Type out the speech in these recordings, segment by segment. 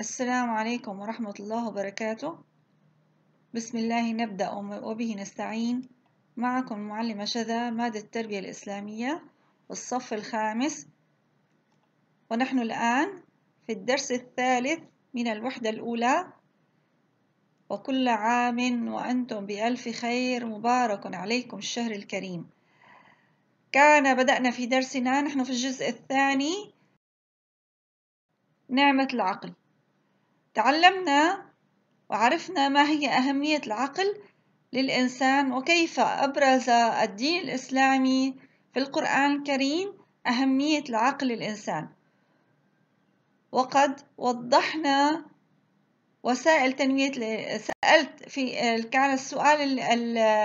السلام عليكم ورحمة الله وبركاته بسم الله نبدأ وبه نستعين معكم المعلمة شذا مادة التربية الإسلامية الصف الخامس ونحن الآن في الدرس الثالث من الوحدة الأولى وكل عام وأنتم بألف خير مبارك عليكم الشهر الكريم كان بدأنا في درسنا نحن في الجزء الثاني نعمة العقل تعلمنا وعرفنا ما هي أهمية العقل للإنسان وكيف أبرز الدين الإسلامي في القرآن الكريم أهمية العقل للإنسان وقد وضحنا وسائل تنمية سألت في كان السؤال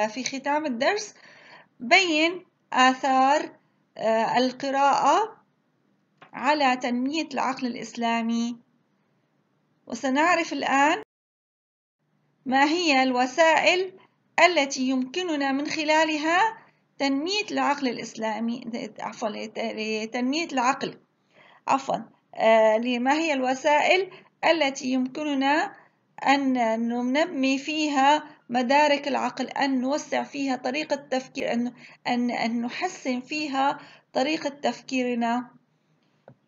في ختام الدرس بين آثار آه، القراءة على تنمية العقل الإسلامي وسنعرف الآن ما هي الوسائل التي يمكننا من خلالها تنمية العقل الإسلامي عفوا لتنمية العقل عفوا آه، ما هي الوسائل التي يمكننا أن ننمي فيها مدارك العقل أن نوسع فيها طريقة تفكير أن, أن, أن نحسن فيها طريقة تفكيرنا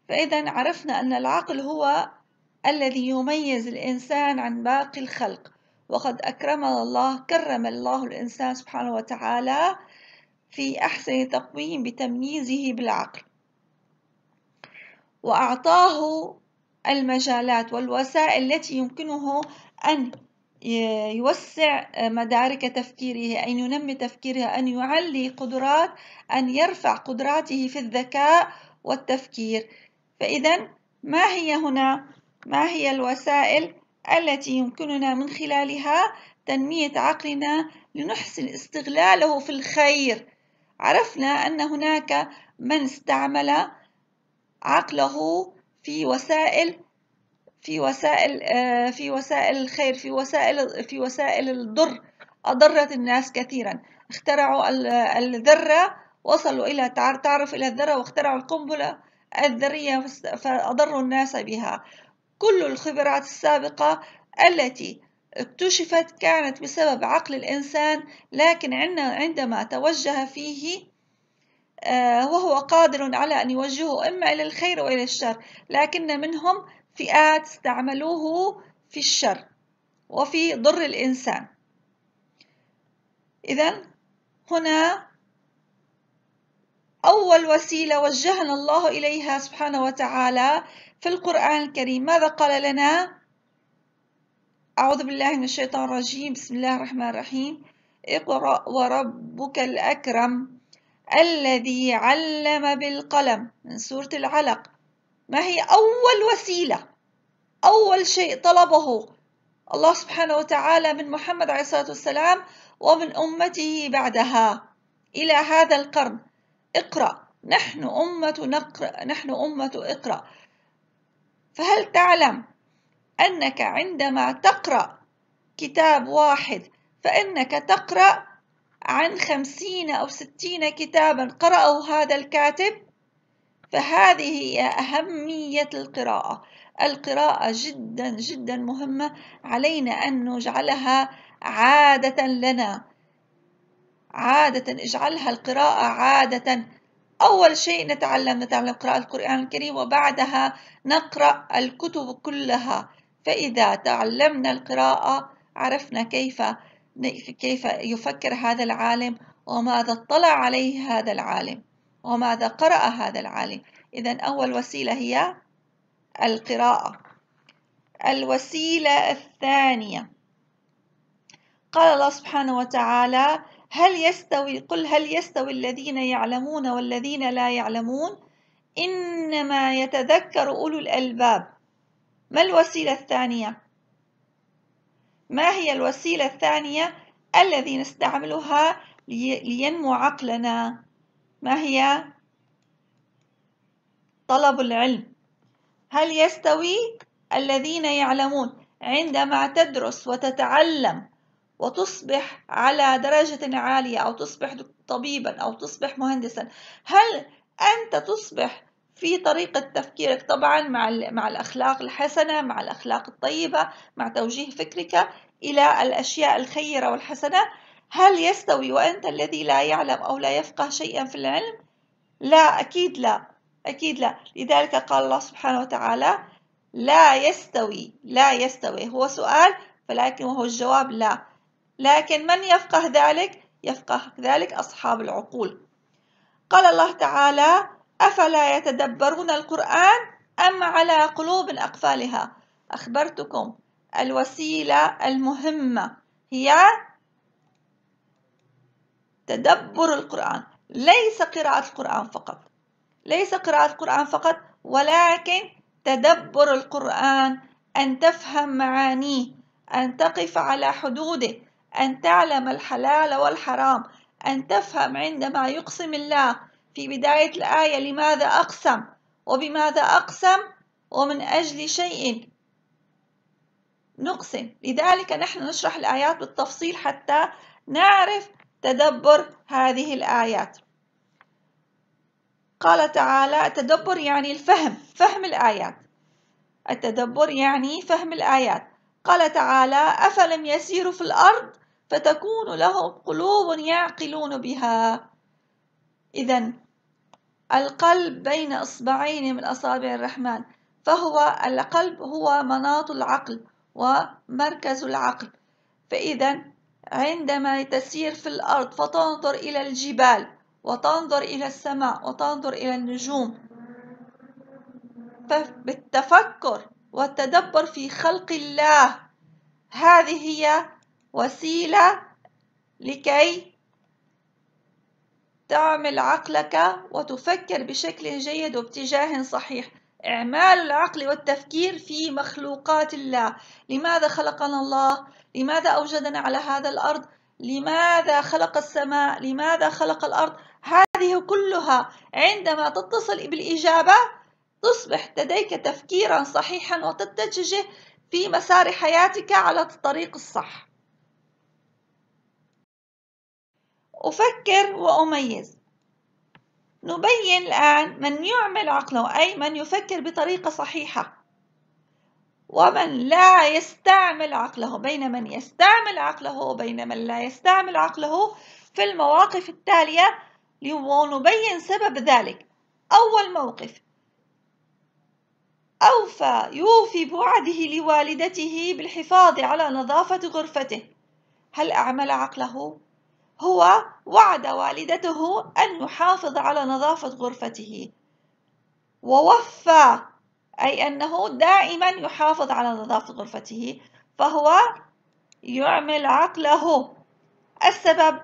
فإذا عرفنا أن العقل هو الذي يميز الإنسان عن باقي الخلق وقد أكرمنا الله كرم الله الإنسان سبحانه وتعالى في أحسن تقويم بتمييزه بالعقل وأعطاه المجالات والوسائل التي يمكنه أن يوسع مدارك تفكيره أن ينمي تفكيره أن يعلي قدرات أن يرفع قدراته في الذكاء والتفكير فإذا ما هي هنا ما هي الوسائل التي يمكننا من خلالها تنمية عقلنا لنحسن استغلاله في الخير عرفنا أن هناك من استعمل عقله في وسائل في وسائل آه، في وسائل الخير في وسائل في وسائل الضر أضرت الناس كثيرا اخترعوا الذرة وصلوا إلى تعرف إلى الذرة واخترعوا القنبلة الذرية فأضروا الناس بها كل الخبرات السابقة التي اكتشفت كانت بسبب عقل الإنسان لكن عندما توجه فيه آه، وهو قادر على أن يوجهه إما إلى الخير وإلى الشر لكن منهم فئات استعملوه في الشر وفي ضر الإنسان إذا هنا أول وسيلة وجهنا الله إليها سبحانه وتعالى في القرآن الكريم ماذا قال لنا أعوذ بالله من الشيطان الرجيم بسم الله الرحمن الرحيم اقرأ وربك الأكرم الذي علم بالقلم من سورة العلق ما هي أول وسيلة أول شيء طلبه الله سبحانه وتعالى من محمد عليه الصلاة والسلام ومن أمته بعدها إلى هذا القرن اقرأ نحن أمة نقرأ نحن أمة اقرأ فهل تعلم أنك عندما تقرأ كتاب واحد فإنك تقرأ عن خمسين أو ستين كتابا قرأه هذا الكاتب فهذه هي أهمية القراءة القراءة جدا جدا مهمة علينا أن نجعلها عادة لنا عادة اجعلها القراءة عادة أول شيء نتعلم نتعلم قراءة القرآن الكريم وبعدها نقرأ الكتب كلها فإذا تعلمنا القراءة عرفنا كيف كيف يفكر هذا العالم وماذا اطلع عليه هذا العالم وماذا قرأ هذا العالم إذا أول وسيلة هي القراءة الوسيلة الثانية قال الله سبحانه وتعالى هل يستوي قل هل يستوي الذين يعلمون والذين لا يعلمون إنما يتذكر أولو الألباب ما الوسيلة الثانية؟ ما هي الوسيلة الثانية الذي نستعملها لينمو عقلنا؟ ما هي؟ طلب العلم هل يستوي الذين يعلمون عندما تدرس وتتعلم وتصبح على درجة عالية أو تصبح طبيبا أو تصبح مهندسا هل أنت تصبح في طريقة تفكيرك طبعا مع, مع الأخلاق الحسنة مع الأخلاق الطيبة مع توجيه فكرك إلى الأشياء الخيرة والحسنة هل يستوي وأنت الذي لا يعلم أو لا يفقه شيئا في العلم؟ لا أكيد لا أكيد لا لذلك قال الله سبحانه وتعالى لا يستوي لا يستوي هو سؤال ولكن وهو الجواب لا لكن من يفقه ذلك يفقه ذلك أصحاب العقول قال الله تعالى أفلا يتدبرون القرآن أم على قلوب أقفالها أخبرتكم الوسيلة المهمة هي تدبر القرآن ليس قراءة القرآن فقط ليس قراءة القرآن فقط ولكن تدبر القرآن أن تفهم معانيه أن تقف على حدوده أن تعلم الحلال والحرام أن تفهم عندما يقسم الله في بداية الآية لماذا أقسم وبماذا أقسم ومن أجل شيء نقسم لذلك نحن نشرح الآيات بالتفصيل حتى نعرف تدبر هذه الآيات قال تعالى التدبر يعني الفهم فهم الآيات التدبر يعني فهم الآيات قال تعالى أفلم يسيروا في الأرض فتكون لهم قلوب يعقلون بها إذا القلب بين إصبعين من أصابع الرحمن فهو القلب هو مناط العقل ومركز العقل فإذا عندما تسير في الأرض فتنظر إلى الجبال وتنظر إلى السماء وتنظر إلى النجوم فبالتفكر والتدبر في خلق الله هذه هي وسيلة لكي تعمل عقلك وتفكر بشكل جيد وباتجاه صحيح إعمال العقل والتفكير في مخلوقات الله لماذا خلقنا الله لماذا أوجدنا على هذا الأرض لماذا خلق السماء لماذا خلق الأرض هذه كلها عندما تتصل بالإجابة تصبح لديك تفكيرا صحيحا وتتجه في مسار حياتك على الطريق الصح أفكر وأميز نبين الآن من يعمل عقله أي من يفكر بطريقة صحيحة ومن لا يستعمل عقله بين من يستعمل عقله وبين من لا يستعمل عقله في المواقف التالية ونبين سبب ذلك أول موقف أوفى يوفي بوعده لوالدته بالحفاظ على نظافة غرفته هل أعمل عقله؟ هو وعد والدته أن يحافظ على نظافة غرفته ووفى أي أنه دائما يحافظ على نظافة غرفته فهو يعمل عقله السبب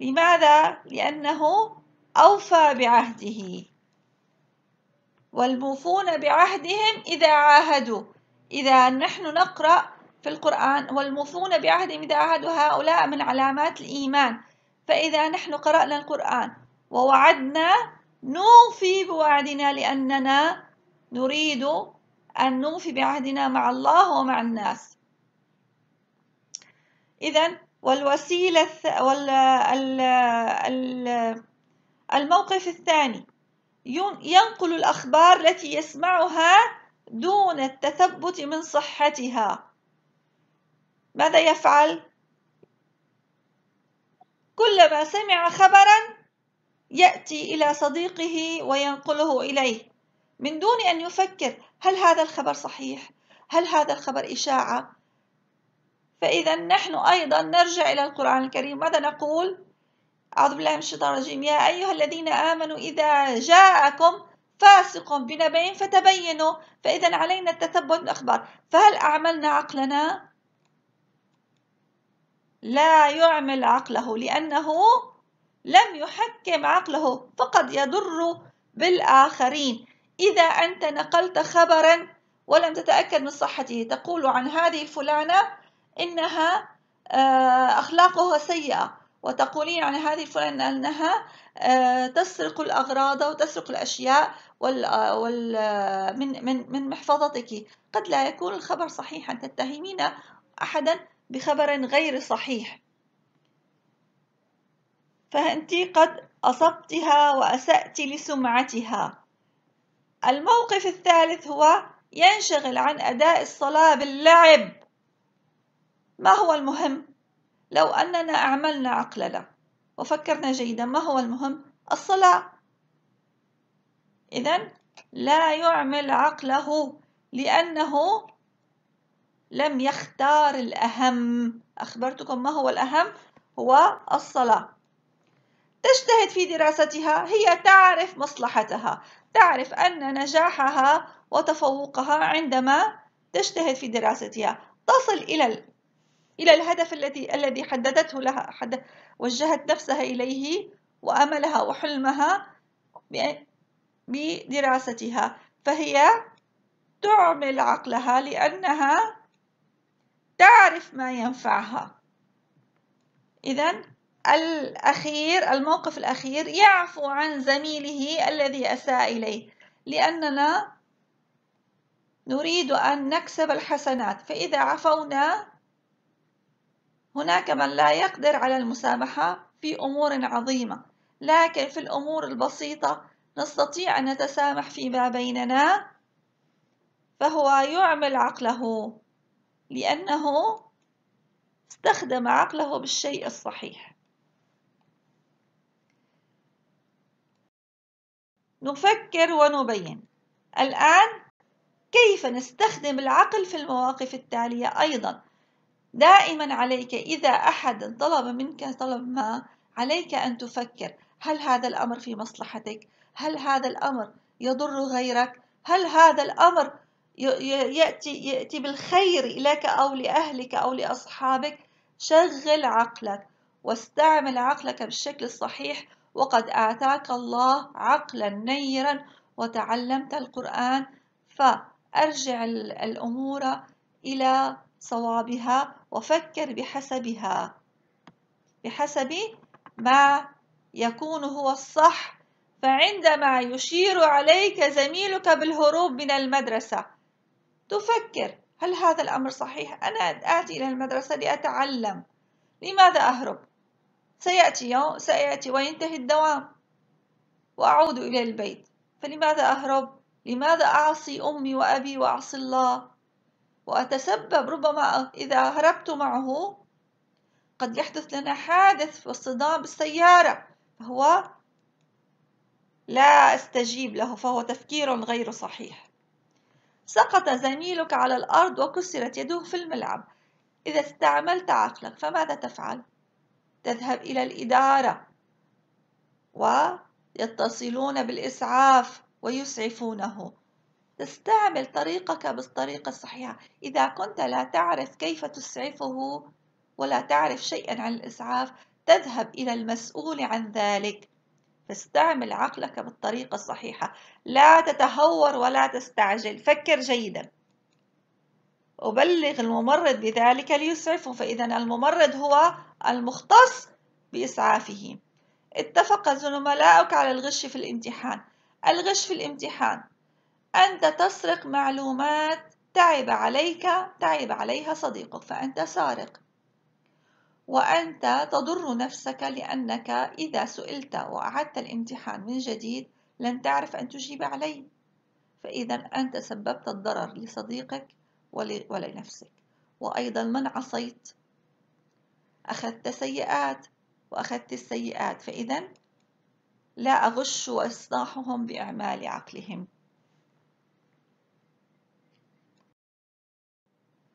لماذا؟ لأنه أوفى بعهده والموفون بعهدهم إذا عاهدوا إذا نحن نقرأ في القرآن والموفون بعهدهم إذا عهدوا هؤلاء من علامات الإيمان فإذا نحن قرأنا القرآن ووعدنا نوفي بوعدنا لأننا نريد أن نوفي بعهدنا مع الله ومع الناس إذا والوسيلة الموقف الثاني ينقل الأخبار التي يسمعها دون التثبت من صحتها ماذا يفعل كلما سمع خبرا يأتي إلى صديقه وينقله إليه من دون أن يفكر هل هذا الخبر صحيح؟ هل هذا الخبر إشاعة؟ فإذا نحن أيضا نرجع إلى القرآن الكريم ماذا نقول؟ أعوذ بالله من الشيطان الرجيم يا أيها الذين آمنوا إذا جاءكم فاسق بنبي فتبينوا فإذا علينا التثبت بالأخبار فهل أعملنا عقلنا؟ لا يعمل عقله لأنه لم يحكم عقله فقد يضر بالآخرين إذا أنت نقلت خبرا ولم تتأكد من صحته تقول عن هذه الفلانة إنها آه، أخلاقها سيئة وتقولين عن هذه الفلانة أنها آه، تسرق الأغراض وتسرق الأشياء وال آه، من من محفظتك قد لا يكون الخبر صحيحا تتهمين أحدا بخبر غير صحيح فأنت قد أصبتها وأسأت لسمعتها الموقف الثالث هو ينشغل عن أداء الصلاة باللعب ما هو المهم؟ لو أننا أعملنا عقلنا وفكرنا جيدا ما هو المهم؟ الصلاة إذا لا يعمل عقله لأنه لم يختار الأهم أخبرتكم ما هو الأهم هو الصلاة تجتهد في دراستها هي تعرف مصلحتها تعرف أن نجاحها وتفوقها عندما تجتهد في دراستها تصل إلى إلى الهدف الذي الذي حددته لها حد وجهت نفسها إليه وأملها وحلمها بدراستها فهي تعمل عقلها لأنها تعرف ما ينفعها إذا الأخير الموقف الأخير يعفو عن زميله الذي أساء إليه لأننا نريد أن نكسب الحسنات فإذا عفونا هناك من لا يقدر على المسامحة في أمور عظيمة لكن في الأمور البسيطة نستطيع أن نتسامح فيما بيننا فهو يعمل عقله لأنه استخدم عقله بالشيء الصحيح نفكر ونبين الآن كيف نستخدم العقل في المواقف التالية أيضا دائما عليك إذا أحد طلب منك طلب ما عليك أن تفكر هل هذا الأمر في مصلحتك؟ هل هذا الأمر يضر غيرك؟ هل هذا الأمر يأتي, يأتي بالخير لك أو لأهلك أو لأصحابك شغل عقلك واستعمل عقلك بالشكل الصحيح وقد آتاك الله عقلا نيرا وتعلمت القرآن فأرجع الأمور إلى صوابها وفكر بحسبها بحسب ما يكون هو الصح فعندما يشير عليك زميلك بالهروب من المدرسة تفكر هل هذا الأمر صحيح؟ أنا آتي إلى المدرسة لأتعلم لماذا أهرب؟ سيأتي يوم سيأتي وينتهي الدوام وأعود إلى البيت فلماذا أهرب؟ لماذا أعصي أمي وأبي وأعصي الله؟ وأتسبب ربما إذا هربت معه قد يحدث لنا حادث واصطدام بالسيارة فهو لا أستجيب له فهو تفكير غير صحيح سقط زميلك على الأرض وكسرت يده في الملعب إذا استعملت عقلك فماذا تفعل؟ تذهب إلى الإدارة ويتصلون بالإسعاف ويسعفونه تستعمل طريقك بالطريقة الصحيحة إذا كنت لا تعرف كيف تسعفه ولا تعرف شيئا عن الإسعاف تذهب إلى المسؤول عن ذلك فاستعمل عقلك بالطريقة الصحيحة لا تتهور ولا تستعجل فكر جيدا أبلغ الممرض بذلك ليسعفه فإذا الممرض هو المختص بإسعافه اتفق زملائك على الغش في الامتحان الغش في الامتحان أنت تسرق معلومات تعب عليك تعب عليها صديقك فأنت سارق وأنت تضر نفسك لأنك إذا سئلت وأعدت الامتحان من جديد لن تعرف أن تجيب عليه فإذا أنت سببت الضرر لصديقك ولنفسك وأيضا من عصيت أخذت سيئات وأخذت السيئات فإذا لا أغش وإصلاحهم بإعمال عقلهم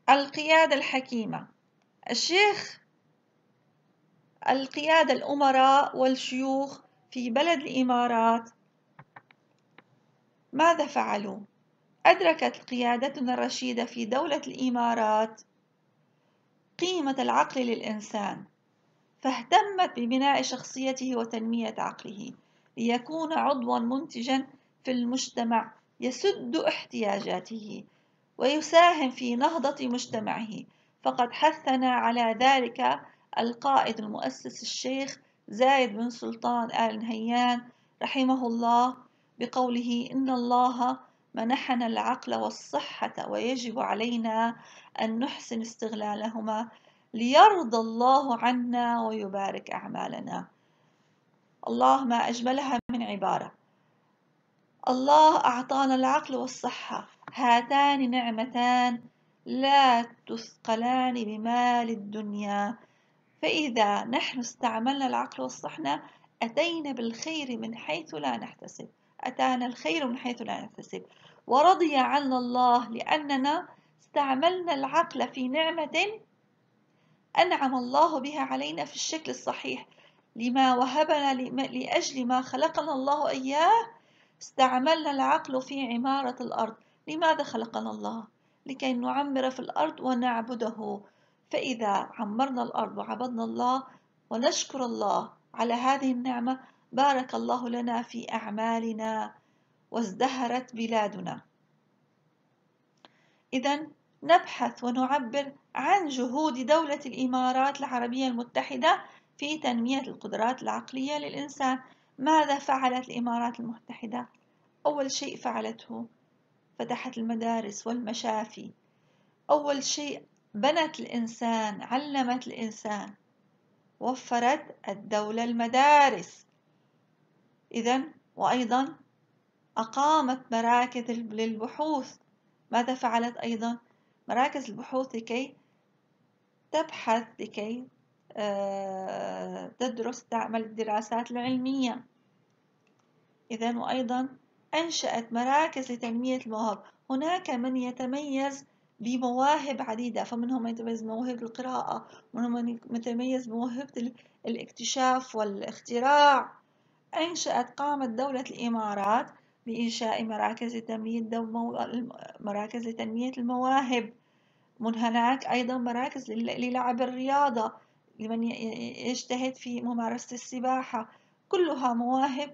القيادة الحكيمة الشيخ القيادة الأمراء والشيوخ في بلد الإمارات ماذا فعلوا؟ أدركت قيادتنا الرشيدة في دولة الإمارات قيمة العقل للإنسان فاهتمت ببناء شخصيته وتنمية عقله ليكون عضوا منتجا في المجتمع يسد احتياجاته ويساهم في نهضة مجتمعه فقد حثنا على ذلك القائد المؤسس الشيخ زايد بن سلطان آل نهيان رحمه الله بقوله إن الله منحنا العقل والصحة ويجب علينا أن نحسن استغلالهما ليرضى الله عنا ويبارك أعمالنا الله ما أجملها من عبارة الله أعطانا العقل والصحة هاتان نعمتان لا تثقلان بمال الدنيا فإذا نحن استعملنا العقل والصحنة أتينا بالخير من حيث لا نحتسب أتانا الخير من حيث لا نحتسب ورضي عنا الله لأننا استعملنا العقل في نعمة أنعم الله بها علينا في الشكل الصحيح لما وهبنا لأجل ما خلقنا الله إياه استعملنا العقل في عمارة الأرض لماذا خلقنا الله؟ لكي نعمر في الأرض ونعبده فإذا عمرنا الأرض وعبدنا الله ونشكر الله على هذه النعمة بارك الله لنا في أعمالنا وازدهرت بلادنا إذا نبحث ونعبر عن جهود دولة الإمارات العربية المتحدة في تنمية القدرات العقلية للإنسان ماذا فعلت الإمارات المتحدة؟ أول شيء فعلته فتحت المدارس والمشافي أول شيء بنت الإنسان علمت الإنسان وفرت الدولة المدارس إذا وأيضا أقامت مراكز للبحوث ماذا فعلت أيضا مراكز البحوث لكي تبحث لكي آه، تدرس تعمل الدراسات العلمية إذا وأيضا أنشأت مراكز لتنمية المواهب هناك من يتميز بمواهب عديدة فمنهم من يتميز بموهبة القراءة منهم من يتميز بموهبة الاكتشاف والاختراع أنشأت قامت دولة الإمارات بإنشاء مراكز لتنمية مراكز لتنمية المواهب من هناك أيضا مراكز للعب الرياضة لمن يجتهد في ممارسة السباحة كلها مواهب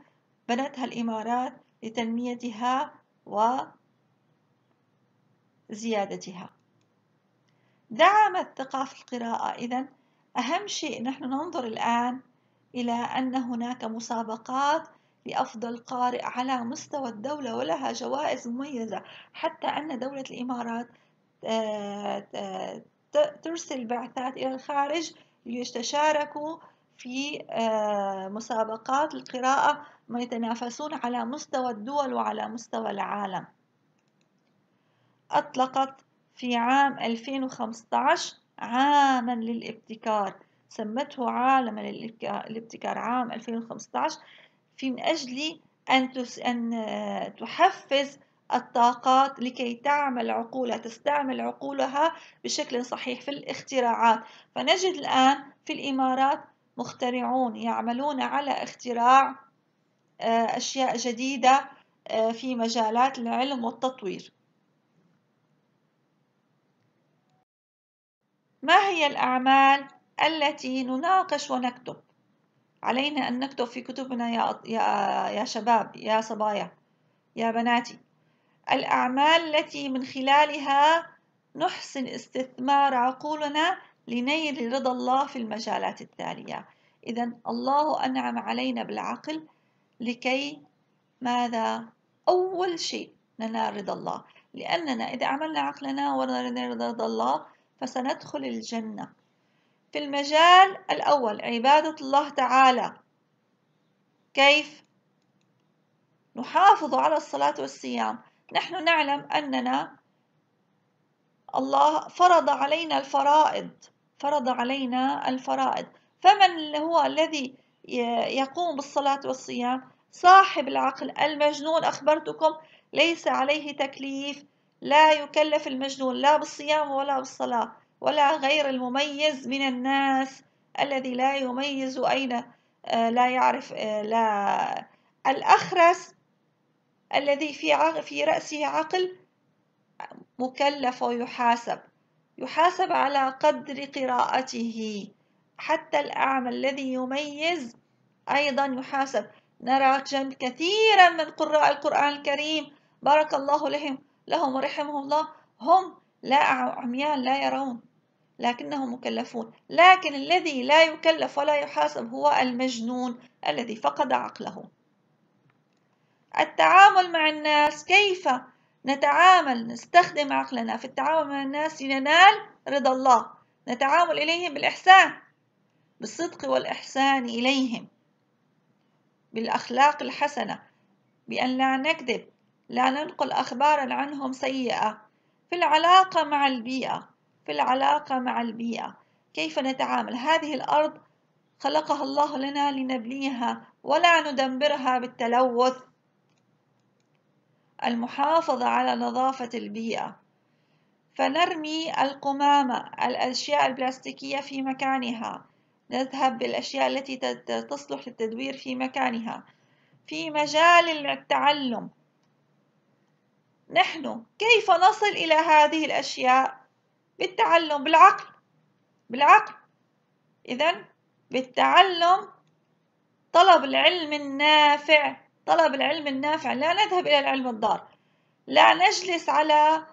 بنتها الإمارات لتنميتها و زيادتها دعم الثقة في القراءة إذا أهم شيء نحن ننظر الآن إلى أن هناك مسابقات لأفضل قارئ على مستوى الدولة ولها جوائز مميزة حتى أن دولة الإمارات آه، آه، ترسل بعثات إلى الخارج ليتشاركوا في آه، مسابقات القراءة ويتنافسون على مستوى الدول وعلى مستوى العالم أطلقت في عام 2015 عاما للابتكار سمته عالم للابتكار عام 2015 في من أجل أن أن تحفز الطاقات لكي تعمل عقولها تستعمل عقولها بشكل صحيح في الاختراعات فنجد الآن في الإمارات مخترعون يعملون على اختراع آه، أشياء جديدة آه، في مجالات العلم والتطوير ما هي الأعمال التي نناقش ونكتب علينا أن نكتب في كتبنا يا, يا, يا شباب يا صبايا يا بناتي الأعمال التي من خلالها نحسن استثمار عقولنا لنيل رضا الله في المجالات التالية إذا الله أنعم علينا بالعقل لكي ماذا أول شيء ننال رضا الله لأننا إذا عملنا عقلنا ونال رضا الله فسندخل الجنة في المجال الأول عبادة الله تعالى كيف نحافظ على الصلاة والصيام نحن نعلم أننا الله فرض علينا الفرائض فرض علينا الفرائض فمن هو الذي يقوم بالصلاة والصيام صاحب العقل المجنون أخبرتكم ليس عليه تكليف لا يكلف المجنون لا بالصيام ولا بالصلاة ولا غير المميز من الناس الذي لا يميز أين آه، لا يعرف آه، لا الأخرس الذي في في رأسه عقل مكلف ويحاسب يحاسب على قدر قراءته حتى الأعمى الذي يميز أيضا يحاسب نرى كثيرا من قراء القرآن الكريم بارك الله لهم لهم رحمهم الله هم لا عميان لا يرون لكنهم مكلفون لكن الذي لا يكلف ولا يحاسب هو المجنون الذي فقد عقله التعامل مع الناس كيف نتعامل نستخدم عقلنا في التعامل مع الناس لننال رضا الله نتعامل إليهم بالإحسان بالصدق والإحسان إليهم بالأخلاق الحسنة بأن لا نكذب لا ننقل أخبارا عنهم سيئة في العلاقة مع البيئة في العلاقة مع البيئة كيف نتعامل هذه الأرض خلقها الله لنا لنبنيها ولا ندمرها بالتلوث المحافظة على نظافة البيئة فنرمي القمامة الأشياء البلاستيكية في مكانها نذهب بالأشياء التي تصلح للتدوير في مكانها في مجال التعلم نحن كيف نصل إلى هذه الأشياء بالتعلم بالعقل بالعقل إذا بالتعلم طلب العلم النافع طلب العلم النافع لا نذهب إلى العلم الضار لا نجلس على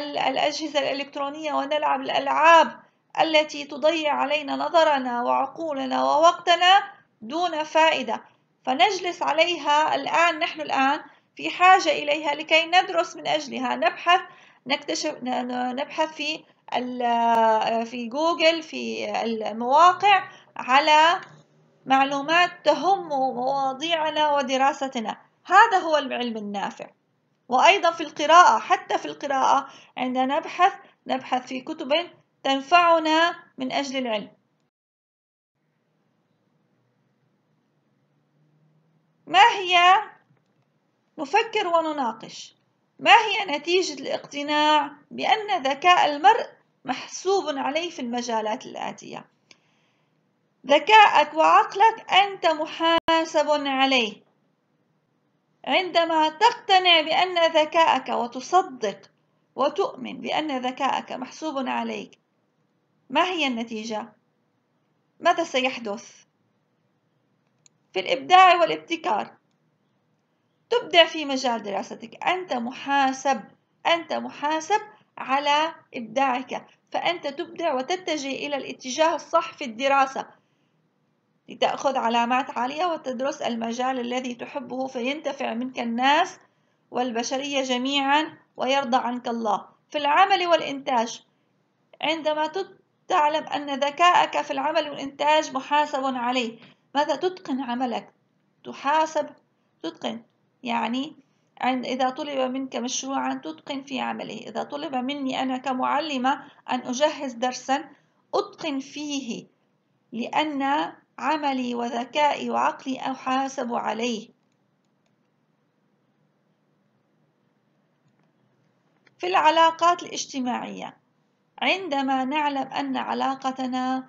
الأجهزة الإلكترونية ونلعب الألعاب التي تضيع علينا نظرنا وعقولنا ووقتنا دون فائدة فنجلس عليها الآن نحن الآن في حاجة إليها لكي ندرس من أجلها نبحث نكتشف نبحث في في جوجل في المواقع على معلومات تهم مواضيعنا ودراستنا هذا هو العلم النافع وأيضا في القراءة حتى في القراءة عندنا نبحث نبحث في كتب تنفعنا من أجل العلم ما هي نفكر ونناقش ما هي نتيجة الاقتناع بأن ذكاء المرء محسوب عليه في المجالات الآتية ذكاءك وعقلك أنت محاسب عليه عندما تقتنع بأن ذكاءك وتصدق وتؤمن بأن ذكاءك محسوب عليك ما هي النتيجة؟ ماذا سيحدث؟ في الإبداع والابتكار تبدع في مجال دراستك أنت محاسب أنت محاسب على إبداعك فأنت تبدع وتتجه إلى الاتجاه الصح في الدراسة لتأخذ علامات عالية وتدرس المجال الذي تحبه فينتفع منك الناس والبشرية جميعا ويرضى عنك الله في العمل والإنتاج عندما تعلم أن ذكاءك في العمل والإنتاج محاسب عليه ماذا تتقن عملك تحاسب تتقن يعني إذا طلب منك مشروعا تتقن في عمله إذا طلب مني أنا كمعلمة أن أجهز درسا أتقن فيه لأن عملي وذكائي وعقلي أحاسب عليه في العلاقات الاجتماعية عندما نعلم أن علاقتنا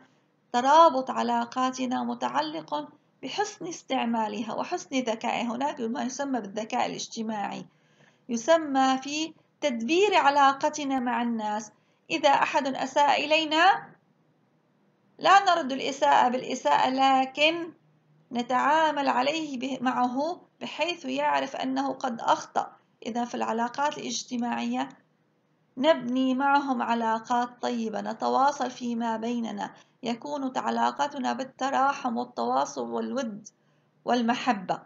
ترابط علاقاتنا متعلق بحسن استعمالها وحسن ذكائها هناك ما يسمى بالذكاء الاجتماعي يسمى في تدبير علاقتنا مع الناس إذا أحد أساء إلينا لا نرد الإساءة بالإساءة لكن نتعامل عليه معه بحيث يعرف أنه قد أخطأ إذا في العلاقات الاجتماعية نبني معهم علاقات طيبة نتواصل فيما بيننا يكون تعلاقتنا بالتراحم والتواصل والود والمحبة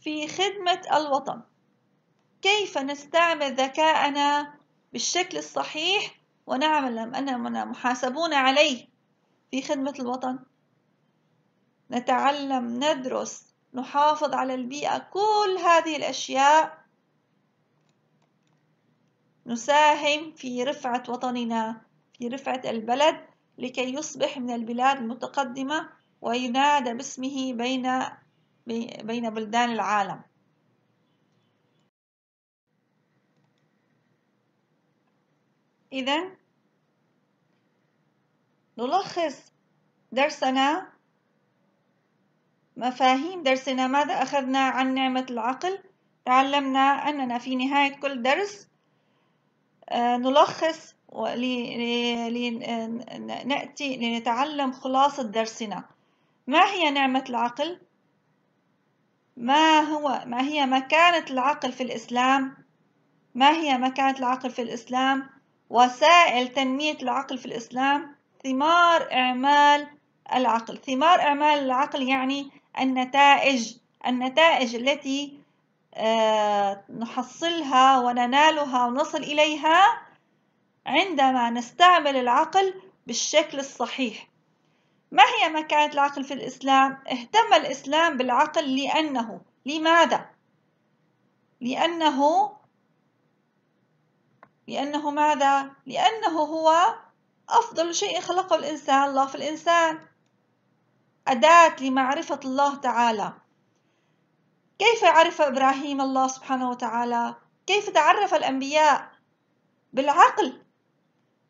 في خدمة الوطن كيف نستعمل ذكاءنا بالشكل الصحيح ونعلم أننا محاسبون عليه في خدمة الوطن نتعلم ندرس نحافظ على البيئة كل هذه الأشياء نساهم في رفعة وطننا في رفعة البلد لكي يصبح من البلاد المتقدمة وينادى باسمه بين بين بلدان العالم إذا نلخص درسنا مفاهيم درسنا ماذا أخذنا عن نعمة العقل تعلمنا أننا في نهاية كل درس آه، نلخص ولنأتي لنتعلم خلاصة درسنا ما هي نعمة العقل؟ ما هو ما هي مكانة العقل في الإسلام؟ ما هي مكانة العقل في الإسلام؟ وسائل تنمية العقل في الإسلام ثمار إعمال العقل ثمار إعمال العقل يعني النتائج النتائج التي آه، نحصلها وننالها ونصل إليها عندما نستعمل العقل بالشكل الصحيح ما هي مكانة العقل في الإسلام؟ اهتم الإسلام بالعقل لأنه لماذا؟ لأنه لأنه ماذا؟ لأنه هو أفضل شيء خلقه الإنسان الله في الإنسان أداة لمعرفة الله تعالى كيف عرف إبراهيم الله سبحانه وتعالى؟ كيف تعرف الأنبياء؟ بالعقل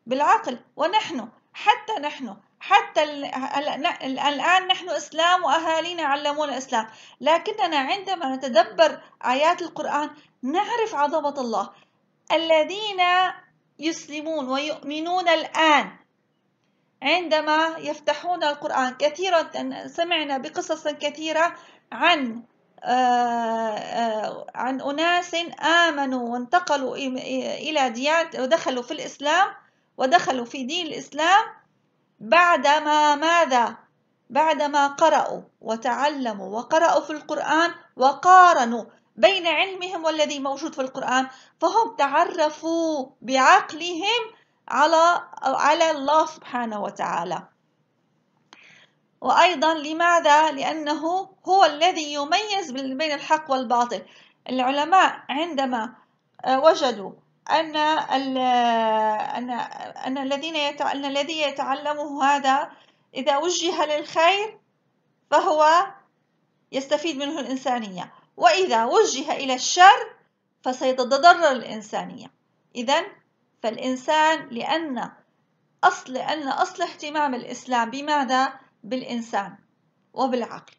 بالعقل ونحن حتى نحن حتى الآن نحن إسلام وأهالينا علمونا الإسلام لكننا عندما نتدبر آيات القرآن نعرف عظمة الله الذين يسلمون ويؤمنون الآن عندما يفتحون القرآن كثيرا سمعنا بقصص كثيرة عن آه، آه، عن أناس آمنوا وانتقلوا إلى ديانة ودخلوا في الإسلام ودخلوا في دين الإسلام بعدما ماذا؟ بعدما قرأوا وتعلموا وقرأوا في القرآن وقارنوا بين علمهم والذي موجود في القرآن فهم تعرفوا بعقلهم على على الله سبحانه وتعالى وأيضا لماذا؟ لأنه هو الذي يميز بين الحق والباطل العلماء عندما آه، وجدوا أن ال أن أن الذين أن الذي يتعلمه هذا إذا وجه للخير فهو يستفيد منه الإنسانية وإذا وجه إلى الشر فسيتضرر الإنسانية إذا فالإنسان لأن أصل أن أصل اهتمام الإسلام بماذا؟ بالإنسان وبالعقل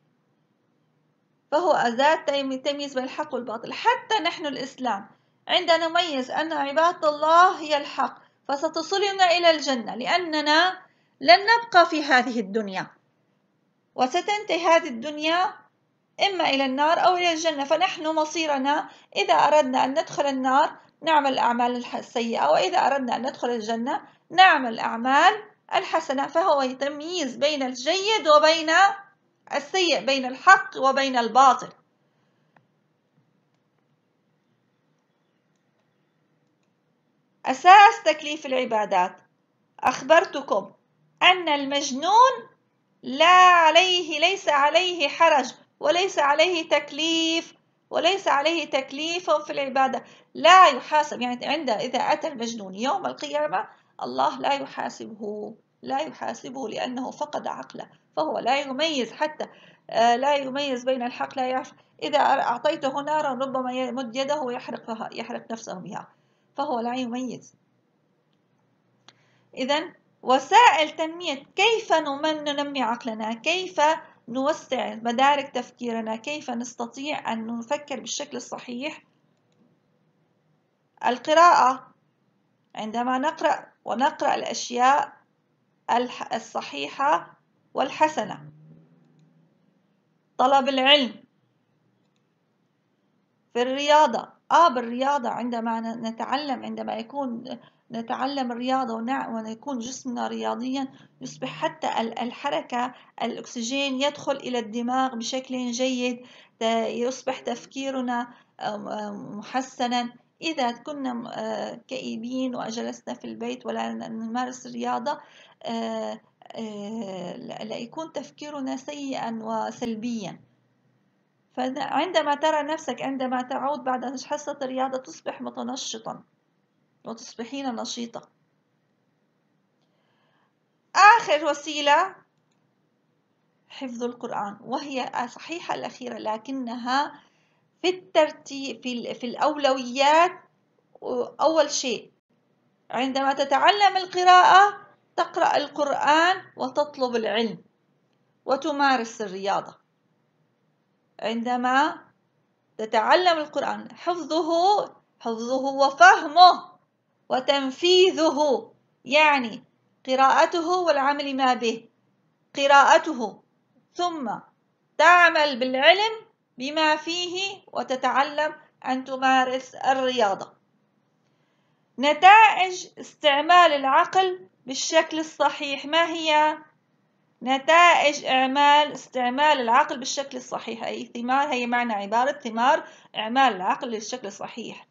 فهو أداة تمييز بين الحق والباطل حتى نحن الإسلام عندنا ميز أن عبادة الله هي الحق فستوصلنا إلى الجنة لأننا لن نبقى في هذه الدنيا وستنتهي هذه الدنيا إما إلى النار أو إلى الجنة فنحن مصيرنا إذا أردنا أن ندخل النار نعمل الأعمال السيئة وإذا أردنا أن ندخل الجنة نعمل الأعمال الحسنة فهو تمييز بين الجيد وبين السيء بين الحق وبين الباطل أساس تكليف العبادات أخبرتكم أن المجنون لا عليه ليس عليه حرج وليس عليه تكليف وليس عليه تكليف في العبادة لا يحاسب يعني عند إذا أتى المجنون يوم القيامة الله لا يحاسبه لا يحاسبه لأنه فقد عقله فهو لا يميز حتى آه، لا يميز بين الحق لا يعرف إذا أعطيته نارا ربما يمد يده ويحرقها يحرق نفسه بها فهو لا يميز إذا وسائل تنمية كيف ننمي عقلنا كيف نوسع مدارك تفكيرنا كيف نستطيع أن نفكر بالشكل الصحيح القراءة عندما نقرأ ونقرأ الأشياء الصحيحة والحسنة طلب العلم في الرياضة آه بالرياضة عندما نتعلم عندما يكون نتعلم الرياضة ونكون جسمنا رياضيا يصبح حتى الحركة الأكسجين يدخل إلى الدماغ بشكل جيد يصبح تفكيرنا محسنا إذا كنا آه، كئيبين وجلسنا في البيت ولا نمارس الرياضة آه، آه، لا يكون تفكيرنا سيئا وسلبيا فعندما ترى نفسك عندما تعود بعد حصة الرياضة تصبح متنشطا وتصبحين نشيطة آخر وسيلة حفظ القرآن وهي صحيحة الأخيرة لكنها في الترتيب في, في الأولويات أول شيء عندما تتعلم القراءة تقرأ القرآن وتطلب العلم وتمارس الرياضة عندما تتعلم القرآن حفظه حفظه وفهمه وتنفيذه يعني قراءته والعمل ما به قراءته ثم تعمل بالعلم بما فيه وتتعلم أن تمارس الرياضة نتائج استعمال العقل بالشكل الصحيح ما هي؟ نتائج إعمال استعمال العقل بالشكل الصحيح أي ثمار هي معنى عبارة ثمار إعمال العقل بالشكل الصحيح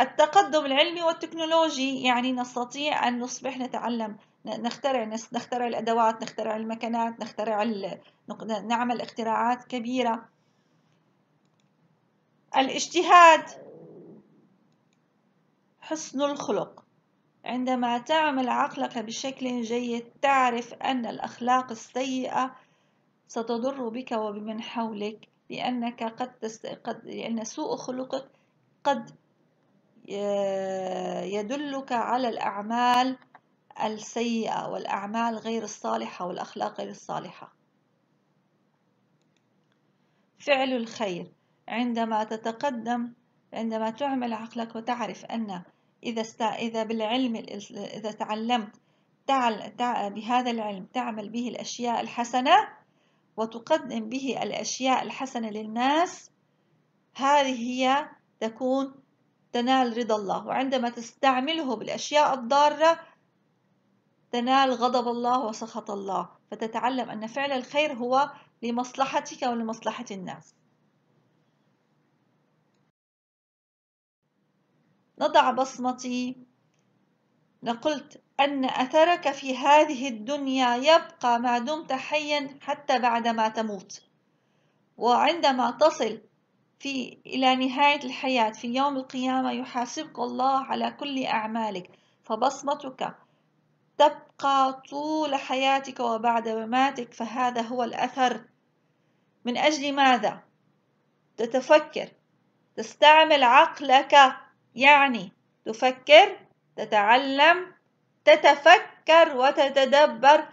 التقدم العلمي والتكنولوجي يعني نستطيع أن نصبح نتعلم نخترع نخترع الأدوات نخترع المكنات نخترع ال... نعمل اختراعات كبيرة الاجتهاد حسن الخلق عندما تعمل عقلك بشكل جيد تعرف أن الأخلاق السيئة ستضر بك وبمن حولك لأنك قد, تست... قد لأن سوء خلقك قد آه، يدلك على الأعمال السيئة والأعمال غير الصالحة والأخلاق غير الصالحة فعل الخير عندما تتقدم عندما تعمل عقلك وتعرف أن إذا است... إذا بالعلم إذا تعلمت تعل... تع... بهذا العلم تعمل به الأشياء الحسنة وتقدم به الأشياء الحسنة للناس هذه هي تكون تنال رضا الله وعندما تستعمله بالأشياء الضارة تنال غضب الله وسخط الله فتتعلم أن فعل الخير هو لمصلحتك ولمصلحة الناس نضع بصمتي لقلت أن أثرك في هذه الدنيا يبقى ما دمت حيا حتى بعدما تموت وعندما تصل في إلى نهاية الحياة في يوم القيامة يحاسبك الله على كل أعمالك فبصمتك تبقى طول حياتك وبعد مماتك فهذا هو الأثر من أجل ماذا؟ تتفكر تستعمل عقلك يعني تفكر تتعلم تتفكر وتتدبر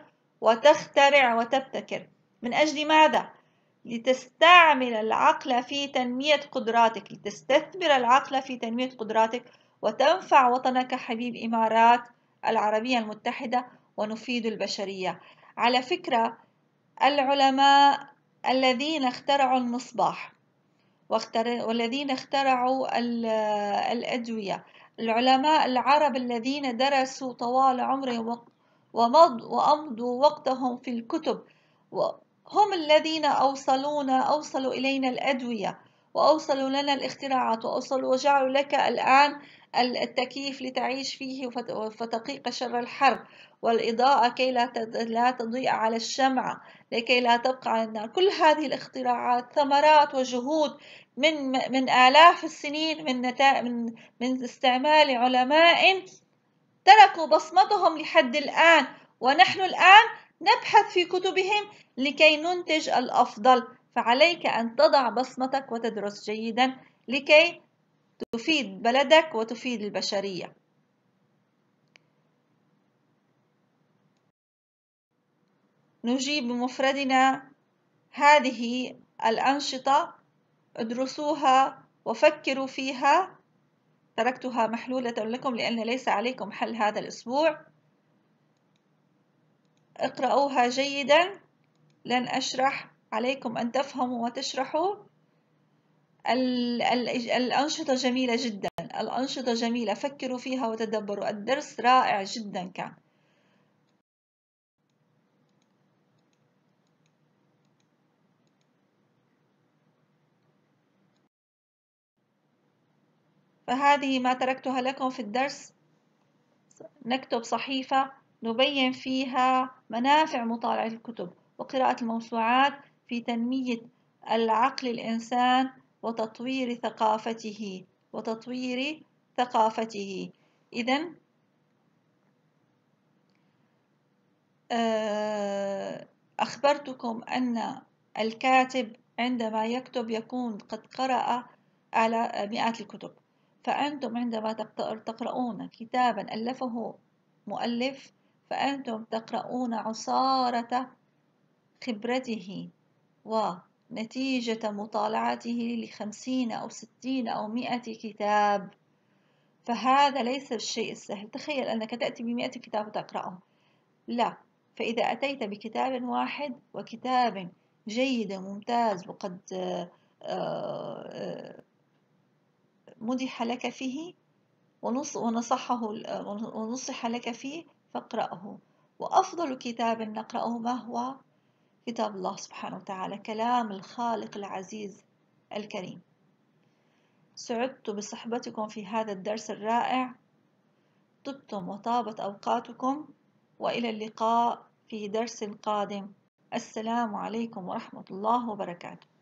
وتخترع وتبتكر من أجل ماذا؟ لتستعمل العقل في تنمية قدراتك لتستثمر العقل في تنمية قدراتك وتنفع وطنك حبيب إمارات العربية المتحدة ونفيد البشرية على فكرة العلماء الذين اخترعوا المصباح والذين اخترعوا الأدوية العلماء العرب الذين درسوا طوال عمرهم وأمضوا وقتهم في الكتب هم الذين أوصلونا أوصلوا إلينا الأدوية وأوصلوا لنا الاختراعات وأوصلوا وجعلوا لك الآن التكييف لتعيش فيه فتقيق شر الحر والإضاءة كي لا تضيء على الشمعة لكي لا تبقى على النار كل هذه الاختراعات ثمرات وجهود من من آلاف السنين من نتائج من من استعمال علماء تركوا بصمتهم لحد الآن ونحن الآن نبحث في كتبهم لكي ننتج الأفضل فعليك أن تضع بصمتك وتدرس جيدا لكي تفيد بلدك وتفيد البشرية نجيب بمفردنا هذه الأنشطة ادرسوها وفكروا فيها تركتها محلولة لكم لأن ليس عليكم حل هذا الأسبوع اقرأوها جيدا لن أشرح عليكم أن تفهموا وتشرحوا ال ال الأنشطة جميلة جدا الأنشطة جميلة فكروا فيها وتدبروا الدرس رائع جدا كان فهذه ما تركتها لكم في الدرس نكتب صحيفة نبين فيها منافع مطالعة الكتب وقراءة الموسوعات في تنمية العقل الإنسان وتطوير ثقافته وتطوير ثقافته إذا آه، أخبرتكم أن الكاتب عندما يكتب يكون قد قرأ على مئات الكتب فأنتم عندما تقرؤون كتابا ألفه مؤلف فأنتم تقرؤون عصارة خبرته و نتيجة مطالعته لخمسين أو ستين أو مئة كتاب فهذا ليس الشيء السهل تخيل أنك تأتي بمئة كتاب وتقرأهم لا فإذا أتيت بكتاب واحد وكتاب جيد ممتاز وقد آه، آه، مدح لك فيه ونصحه ونصح لك فيه فاقرأه وأفضل كتاب نقرأه ما هو كتاب الله سبحانه وتعالى كلام الخالق العزيز الكريم سعدت بصحبتكم في هذا الدرس الرائع طبتم وطابت أوقاتكم وإلى اللقاء في درس قادم السلام عليكم ورحمة الله وبركاته